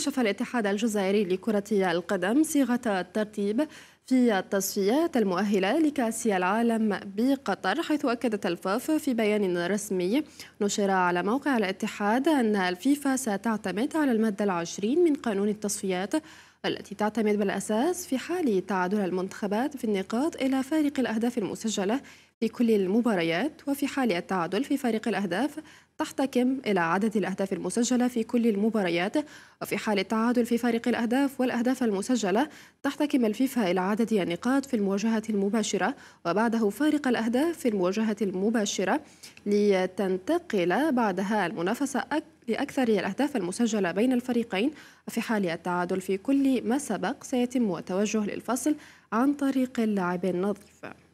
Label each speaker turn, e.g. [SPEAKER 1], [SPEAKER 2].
[SPEAKER 1] كشف الاتحاد الجزائري لكرة القدم صيغة الترتيب في التصفيات المؤهلة لكأس العالم بقطر حيث أكدت الفاف في بيان رسمي نشر على موقع الاتحاد أن الفيفا ستعتمد على المادة العشرين من قانون التصفيات التي تعتمد بالأساس في حال تعادل المنتخبات في النقاط إلى فارق الأهداف المسجلة في كل المباريات وفي حال التعادل في فارق الأهداف تحتكم إلى عدد الأهداف المسجلة في كل المباريات وفي حال التعادل في فارق الأهداف والأهداف المسجلة تحتكم الفيفا إلى عدد النقاط في المواجهة المباشرة وبعده فارق الأهداف في المواجهة المباشرة لتنتقل بعدها المنافسة لأكثر الأهداف المسجلة بين الفريقين وفي حال التعادل في كل ما سبق سيتم التوجه للفصل عن طريق
[SPEAKER 2] اللعب النظيف